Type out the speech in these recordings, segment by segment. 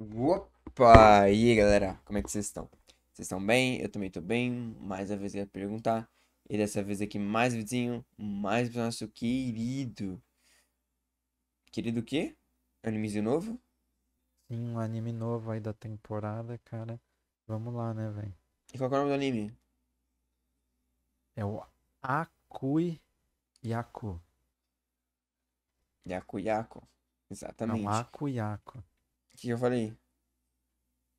Opa! E aí, galera? Como é que vocês estão? Vocês estão bem? Eu também tô bem. Mais uma vez eu ia perguntar. E dessa vez aqui, mais vizinho, mais pro nosso querido. Querido o quê? Animezinho novo? Sim, um anime novo aí da temporada, cara. Vamos lá, né, velho? E qual é o nome do anime? É o Akui Yaku. Yaku Yaku. Exatamente. Não, Aku que eu falei?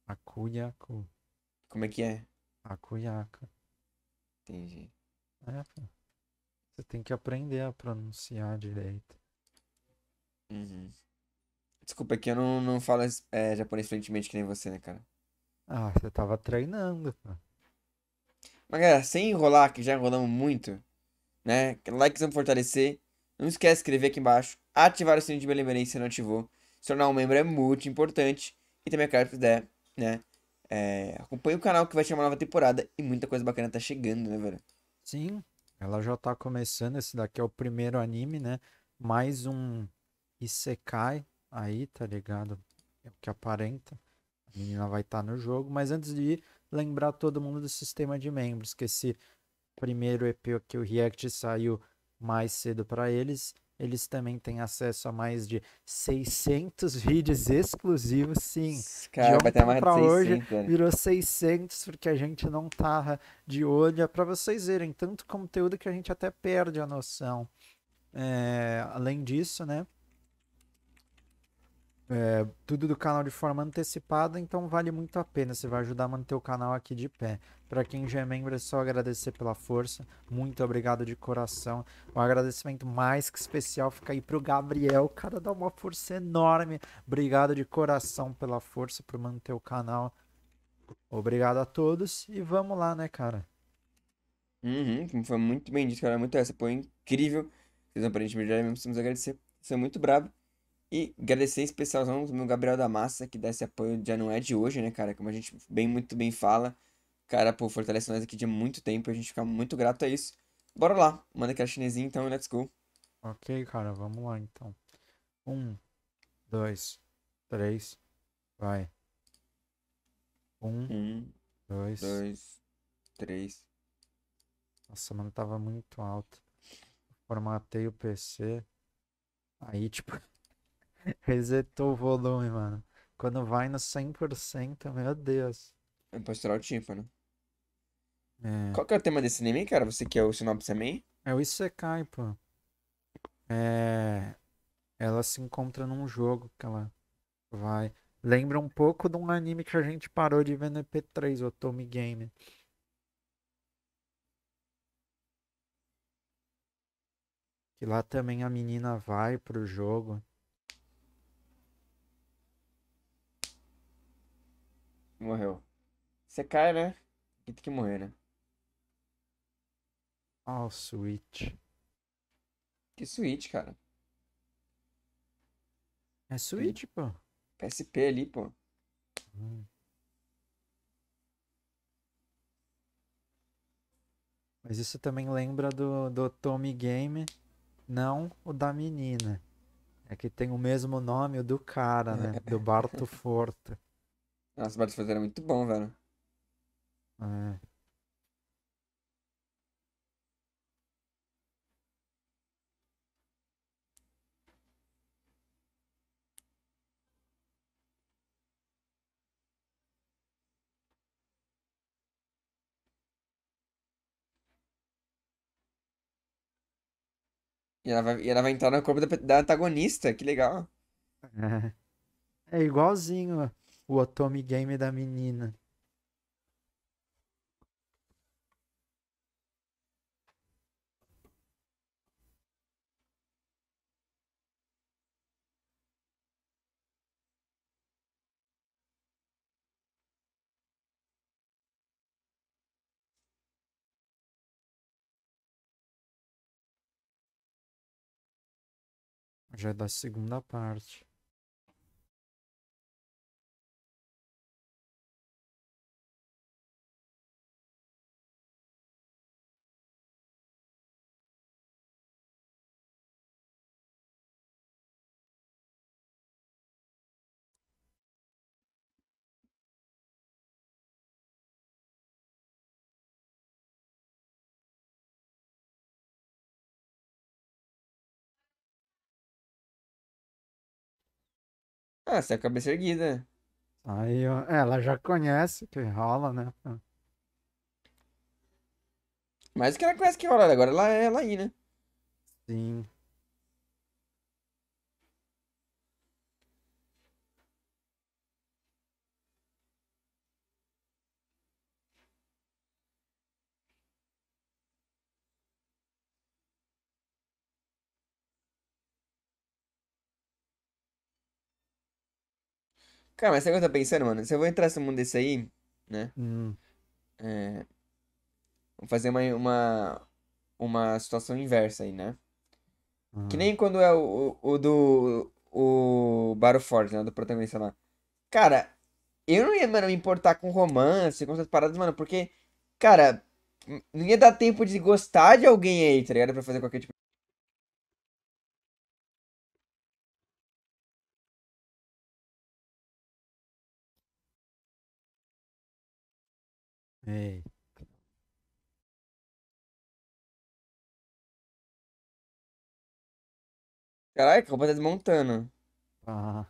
Acuyaku. Como é que é? Acuyaku. Entendi. É, pô. Você tem que aprender a pronunciar direito. Uhum. Desculpa, é que eu não, não falo é, japonês fluentemente que nem você, né, cara? Ah, você tava treinando, pô. Mas, galera, sem enrolar, que já enrolamos muito, né? Like, vamos fortalecer. Não esquece de escrever aqui embaixo. Ativar o sininho de minha se não ativou. Se tornar um membro é muito importante. E também eu quero que der, né? É, acompanhe o canal que vai ter uma nova temporada e muita coisa bacana tá chegando, né, velho? Sim, ela já tá começando. Esse daqui é o primeiro anime, né? Mais um Isekai aí, tá ligado? É o que aparenta. A menina vai estar tá no jogo. Mas antes de ir, lembrar todo mundo do sistema de membros, que esse primeiro EP que o React saiu mais cedo para eles eles também têm acesso a mais de 600 vídeos exclusivos, sim. Cara, de ontem para hoje virou 600 porque a gente não tava tá de olho, é para vocês verem tanto conteúdo que a gente até perde a noção. É, além disso, né? é, tudo do canal de forma antecipada, então vale muito a pena. Você vai ajudar a manter o canal aqui de pé. Para quem já é membro, é só agradecer pela força. Muito obrigado de coração. Um agradecimento mais que especial fica aí pro Gabriel. O cara dá uma força enorme. Obrigado de coração pela força, por manter o canal. Obrigado a todos e vamos lá, né, cara? Uhum, foi muito bem dito, cara. Muito essa, foi incrível. Vocês aparentemente já precisamos agradecer. Você é muito bravo. E agradecer em especialzão do meu Gabriel da Massa, que dá esse apoio já não é de hoje, né, cara? Como a gente bem, muito bem fala. Cara, pô, fortalece nós aqui de muito tempo. A gente fica muito grato a isso. Bora lá. Manda aquela chinesinha então let's go. Ok, cara, vamos lá então. Um, dois, três, vai. Um, um dois, dois, três. Nossa, mano, tava muito alto. Formatei o PC. Aí, tipo. Resetou o volume, mano. Quando vai no 100%, meu Deus. É estourar o né? É. Qual que é o tema desse anime, cara? Você quer o sinopse anime? É o Isekai, pô. É... Ela se encontra num jogo que ela vai... Lembra um pouco de um anime que a gente parou de ver no EP3, Otomi Game. Que lá também a menina vai pro jogo. Morreu. Você cai, né? E tem que morrer, né? Oh, switch. Que switch, cara? É switch, pô. PSP ali, pô. Hum. Mas isso também lembra do, do Tommy Game, não o da menina. É que tem o mesmo nome o do cara, né? Do Barto Forte. Nossa, Battlefield era é muito bom, velho. É. E ela vai, e ela vai entrar no corpo da, da antagonista, que legal. É, é igualzinho o Otome Game da menina. Já é da segunda parte. Ah, você é cabeça erguida. Aí, ó, é, ela já conhece que rola, né? Mas que ela conhece que rola, né? agora ela é ela aí, né? Sim. Cara, mas sabe o que eu tô pensando, mano? Se eu vou entrar nesse mundo desse aí, né? Hum. É... Vou fazer uma, uma, uma situação inversa aí, né? Hum. Que nem quando é o, o, o do. O Baro Forte, né? Do protagonista lá. Cara, eu não ia, mano, me importar com romance, com essas paradas, mano, porque, cara, não ia dar tempo de gostar de alguém aí, tá ligado? Pra fazer qualquer tipo Ei. É. Caraca, roupa tá desmontando. Ah.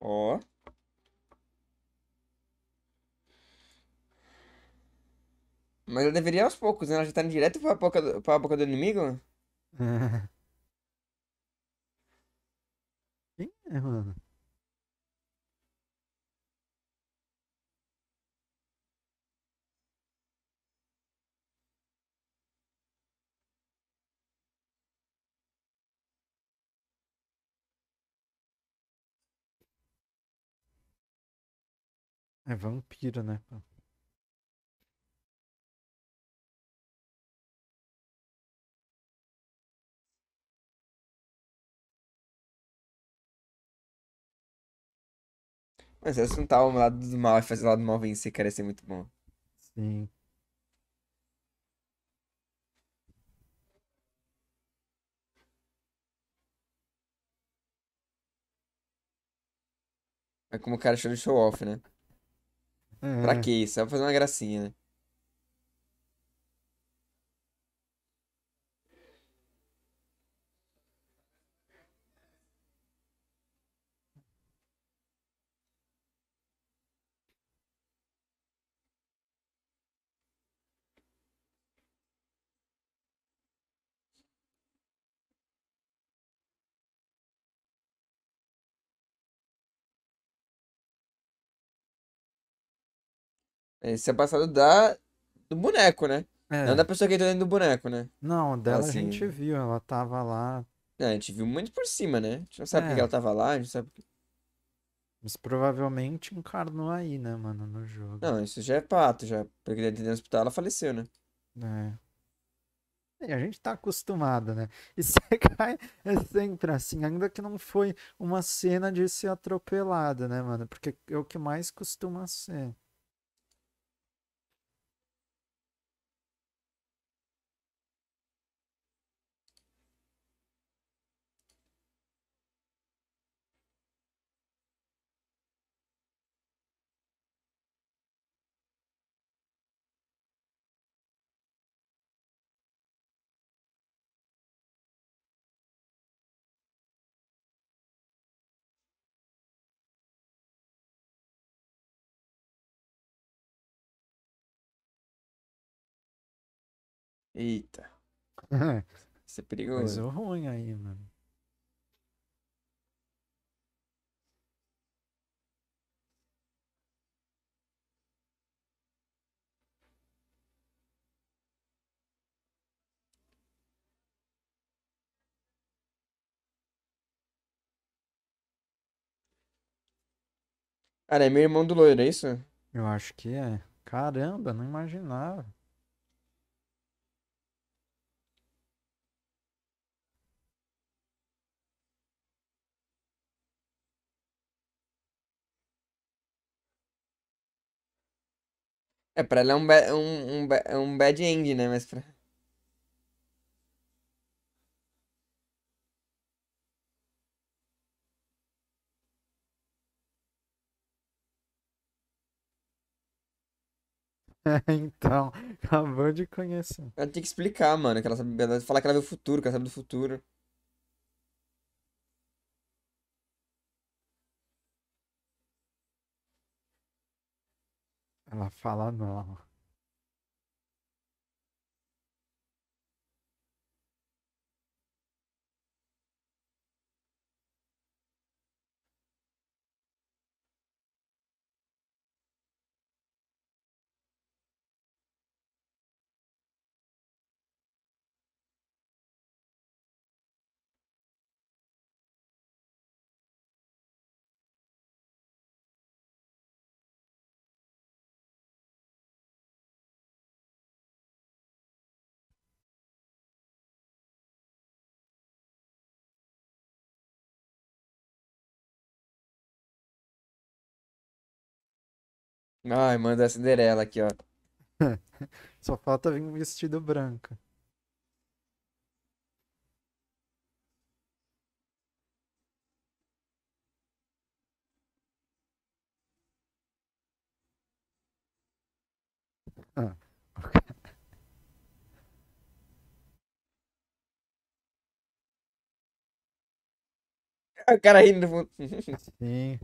Ó. Mas eu deveria aos poucos, né? Ela já tá indo direto pra boca do, pra boca do inimigo. Quem é, mano? É vampiro, né? Mas se é tava o lado do mal e fazer o lado do mal vencer, cara, ia ser muito bom. Sim. É como o cara chama de show off, né? Uhum. É. Pra quê? Só pra fazer uma gracinha, né? Esse é, é passado da do boneco, né? É. Não da pessoa que entrou dentro do boneco, né? Não, dela assim... a gente viu, ela tava lá. É, a gente viu muito por cima, né? A gente não sabe é. porque ela tava lá, a gente sabe. Mas provavelmente encarnou aí, né, mano, no jogo. Não, isso já é pato, já. Porque dentro do hospital ela faleceu, né? É. E é, a gente tá acostumado, né? E Sekai é sempre assim, ainda que não foi uma cena de ser atropelada, né, mano? Porque é o que mais costuma ser. Eita. Isso é perigoso. Coisa ruim aí, mano. Cara, é meu irmão do loiro, é isso? Eu acho que é. Caramba, não imaginava. É, pra ela é um, ba um, um, ba é um bad end, né? Mas pra... então, acabou de conhecer. Ela tem que explicar, mano, que ela sabe, ela que ela vê o futuro, que ela sabe do futuro. Ela fala não. Ai, manda a Cinderela aqui, ó. Só falta vir um vestido branco. Ah, O cara rindo no fundo. Sim.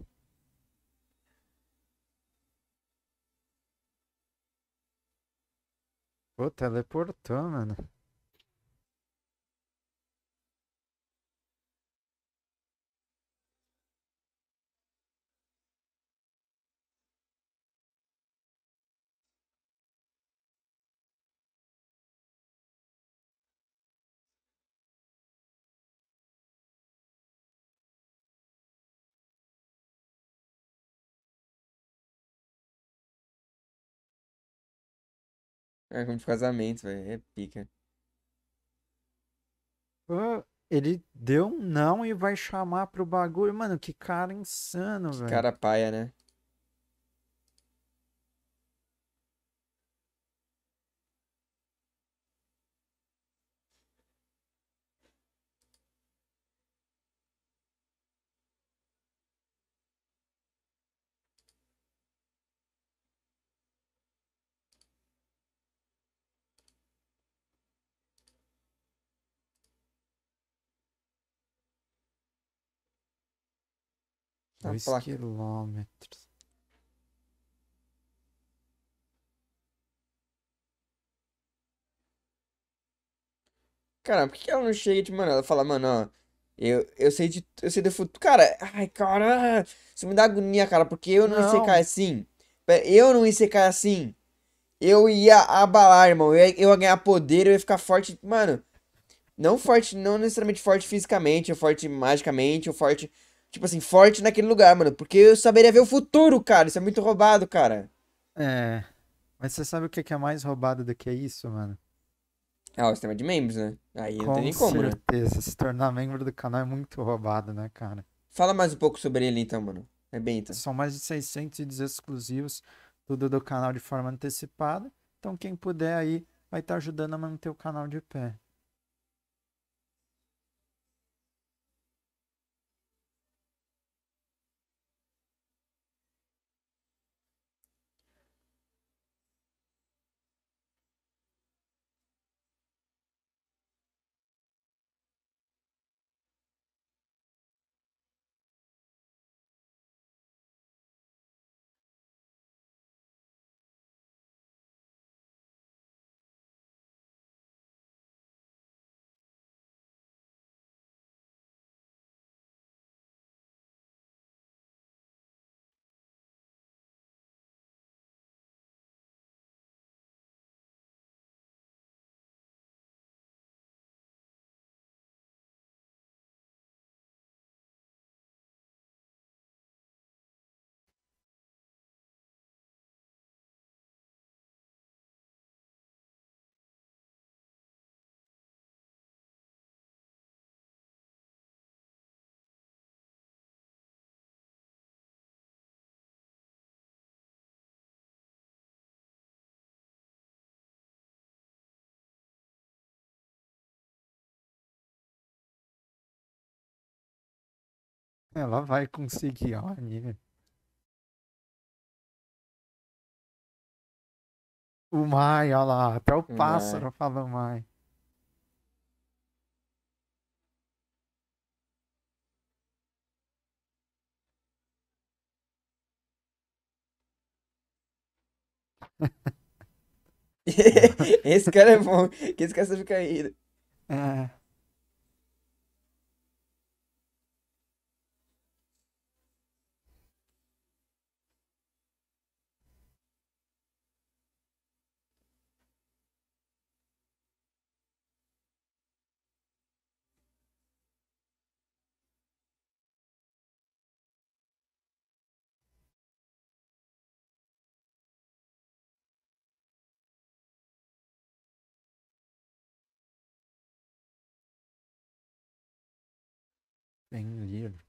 Pô, teleportou, mano. É como de casamento, velho. É pica. Ele deu um não e vai chamar pro bagulho. Mano, que cara insano, velho. cara paia, né? Dois quilômetros. Cara, por que ela não chega de, mano, ela fala, mano, ó, eu, eu sei de, eu sei do futuro. Cara, ai, cara, isso me dá agonia, cara, porque eu não, não. ia secar assim. Eu não ia secar assim. Eu ia abalar, irmão. Eu ia, eu ia ganhar poder, eu ia ficar forte. Mano, não forte, não necessariamente forte fisicamente, ou forte magicamente, ou forte tipo assim, forte naquele lugar, mano. Porque eu saberia ver o futuro, cara. Isso é muito roubado, cara. É. Mas você sabe o que é, é mais roubado do que isso, mano? Ah, o sistema de membros, né? Aí Com não tem nem como, certeza. né? Com certeza. Se tornar membro do canal é muito roubado, né, cara? Fala mais um pouco sobre ele, então, mano. É bem, então. São mais de 600 exclusivos, tudo do canal de forma antecipada. Então, quem puder aí vai estar tá ajudando a manter o canal de pé. Ela vai conseguir a anime. O Mai, olha lá, até o pássaro Mai. fala Mai. esse cara é bom, que esse cara sabe cair. É. Tem livro.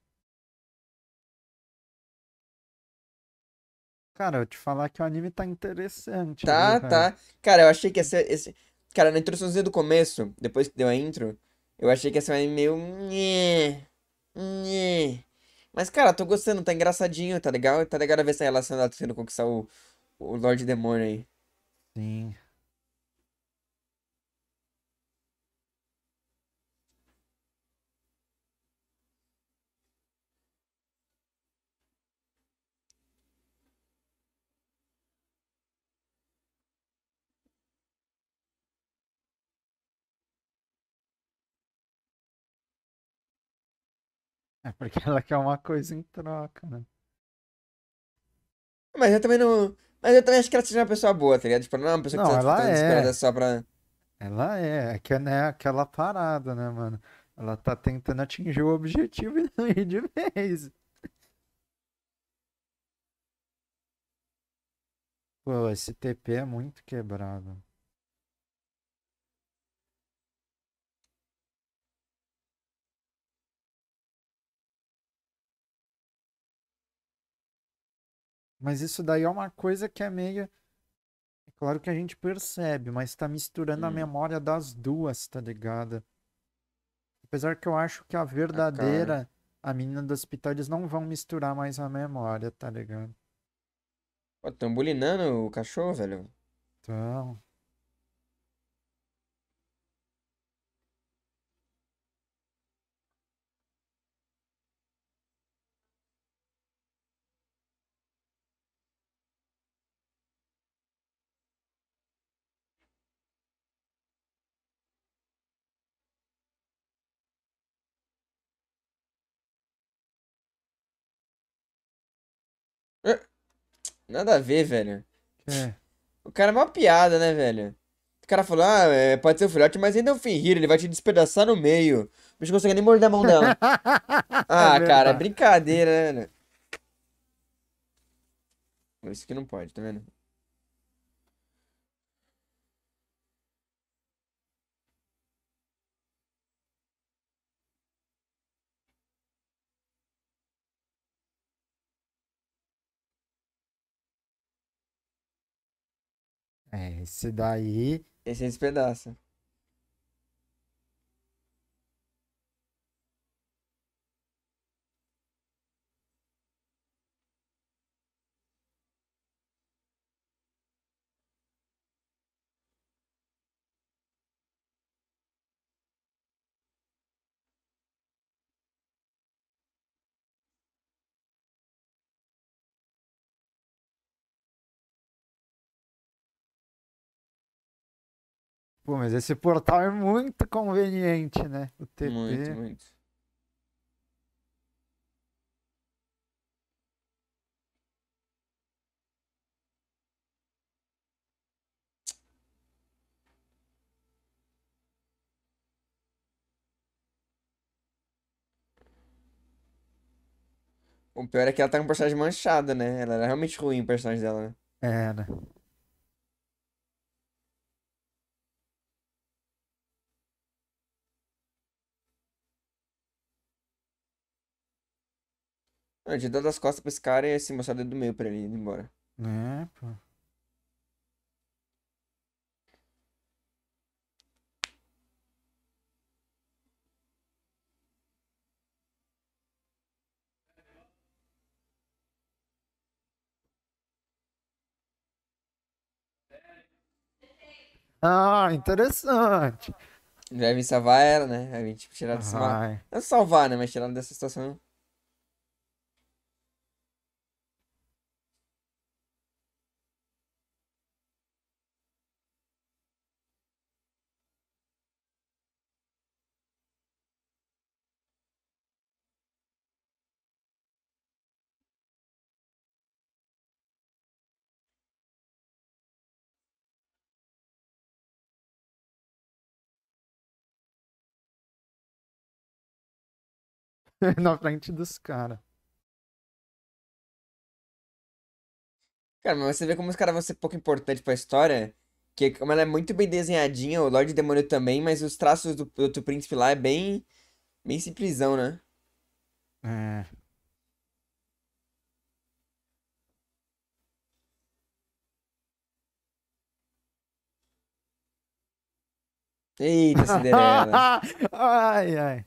Cara, eu te falar que o anime tá interessante. Tá, tá. Cara, eu achei que ia ser. Esse... Cara, na introduçãozinha do começo, depois que deu a intro, eu achei que ia ser um anime meio. Mas, cara, tô gostando, tá engraçadinho, tá legal? Tá legal ver essa relação da tentando conquistar o, o Lorde Demônio aí. Sim. É porque ela quer uma coisa em troca, né? Mas eu também não. Mas eu também acho que ela seja uma pessoa boa, tá ligado? Tipo, não é uma pessoa que não, tá é. só pra. Ela é, é que é né, aquela parada, né, mano? Ela tá tentando atingir o objetivo e não ir de vez. Pô, esse TP é muito quebrado. Mas isso daí é uma coisa que é meio. É claro que a gente percebe, mas tá misturando hum. a memória das duas, tá ligado? Apesar que eu acho que a ah, verdadeira, ah, a menina do hospital eles não vão misturar mais a memória, tá ligado? Pô, tão bulinando o cachorro, velho. Então. Nada a ver, velho. É. O cara é uma piada, né, velho? O cara falou, ah, é, pode ser o filhote, mas ainda é um Fenrir, ele vai te despedaçar no meio. O bicho consegue nem morder a mão dela. ah, é cara, é brincadeira, né? Isso que não pode, tá vendo? É, esse daí. Esse é esse pedaço. Pô, mas esse portal é muito conveniente, né? O TP. Muito, muito. O pior é que ela tá com personagem manchada, né? Ela era realmente ruim o personagem dela, né? É, né? Não, tinha dado as costas pra esse cara e se mostrar o dedo do meio pra ele ir embora. É, pô. Ah, interessante. Vai vim salvar ela, né? Já tipo, tirar dessa. Vai. Não salvar, né? Mas tirar dessa situação. na frente dos caras. Cara, mas você vê como os caras vão ser pouco importantes pra história. Que é como ela é muito bem desenhadinha, o Lorde Demônio também, mas os traços do, do, príncipe lá é bem. bem simplesão, né? É. Eita, Cinderela. ai, ai.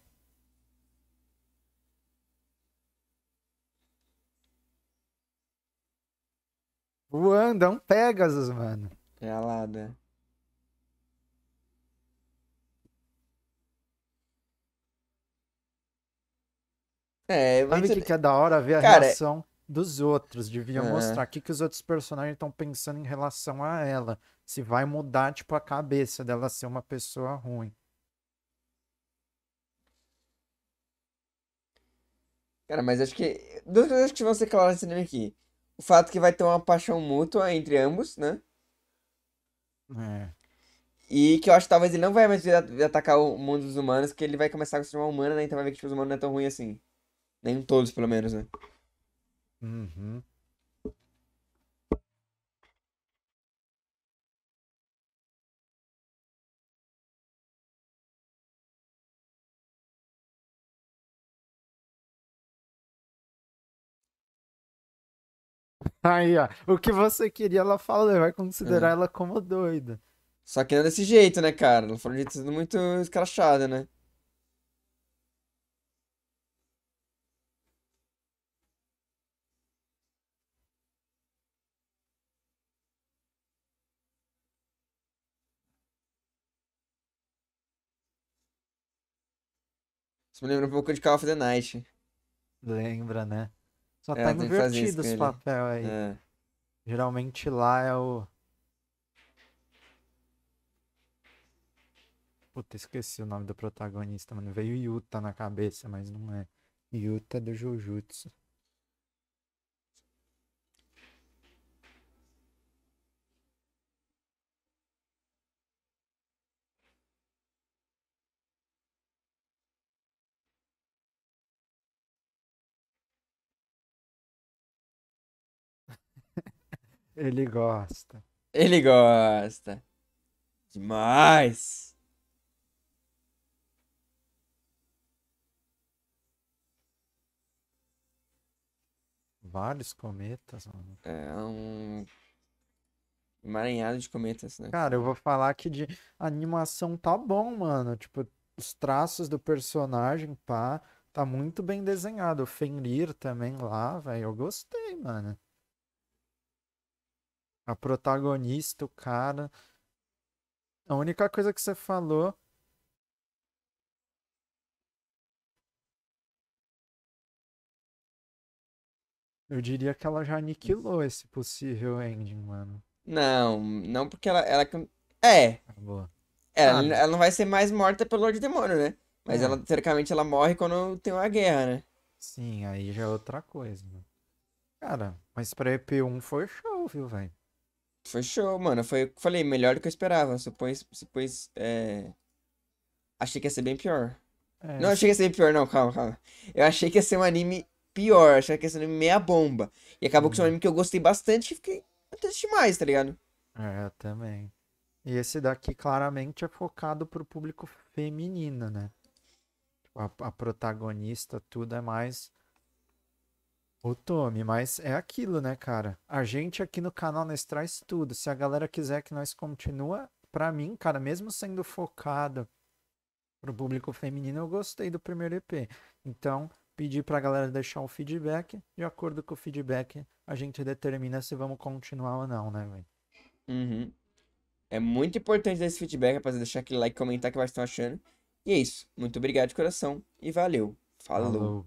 Voando, é um Pegasus, mano. Calada. É, Sabe o dizer... que, que é da hora ver a Cara, reação dos outros? Devia é. mostrar o que, que os outros personagens estão pensando em relação a ela. Se vai mudar, tipo, a cabeça dela ser uma pessoa ruim. Cara, mas acho que. Duas coisas que vão ser claras nesse anime aqui o fato que vai ter uma paixão mútua entre ambos, né? É. E que eu acho que talvez ele não vai mais atacar o mundo dos humanos, que ele vai começar a se uma humana, né? Então vai ver que tipo, os humanos não é tão ruim assim. Nem todos, pelo menos, né? Uhum. Aí, ó. O que você queria, ela falou, né, vai considerar é. ela como doida. Só que não é desse jeito, né, cara? Ela falou de tudo muito escrachada, né? Isso me lembra um pouco de Call of the Night. Lembra, né? Só é, tá invertido esse papel aí. É. Geralmente lá é o. Puta, esqueci o nome do protagonista, mano. Veio Yuta na cabeça, mas não é. Yuta do Jujutsu. Ele gosta. Ele gosta. Demais. Vários cometas, mano. É um emaranhado de cometas, né? Cara, eu vou falar que de animação tá bom, mano. Tipo, os traços do personagem, pá, tá muito bem desenhado. O Fenrir também lá, velho. Eu gostei, mano. A protagonista, o cara. A única coisa que você falou. Eu diria que ela já aniquilou esse possível ending, mano. Não, não porque ela. ela é. Tá é. Ela, ah, ela não vai ser mais morta pelo Lorde Demônio, né? Mas é. ela, teoricamente, ela morre quando tem uma guerra, né? Sim, aí já é outra coisa, mano. Cara, mas pra EP1 foi show, viu, velho? Foi show, mano. Foi, falei, melhor do que eu esperava. Supôs, supôs, é... Achei que ia ser bem pior. É. Não, achei que ia ser bem pior, não, calma, calma. Eu achei que ia ser um anime pior, achei que ia ser um anime meia bomba. E acabou hum. que foi um uhum. anime que eu gostei bastante e fiquei triste demais, tá ligado? É, eu também. E esse daqui claramente é focado pro público feminino, né? Tipo, a, a protagonista, tudo é mais Ô, Tommy, mas é aquilo, né, cara? A gente aqui no canal nós traz tudo. Se a galera quiser que nós continua, para mim, cara, mesmo sendo focado pro público feminino, eu gostei do primeiro EP. Então, pedi pra galera deixar o feedback. De acordo com o feedback, a gente determina se vamos continuar ou não, né, velho? Uhum. É muito importante esse feedback, rapaziada. Deixar aquele like, comentar o que vocês estão achando. E é isso. Muito obrigado de coração e valeu. Falou. Falou.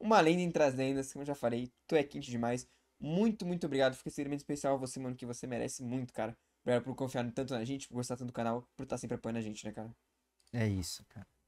uma lenda entre as lendas, assim, como eu já falei, tu é quente demais. Muito, muito obrigado. Fica extremamente especial você, mano, que você merece muito, cara. Obrigado por confiar tanto na gente, por gostar tanto do canal, por estar tá sempre apoiando a gente, né, cara? É isso, cara.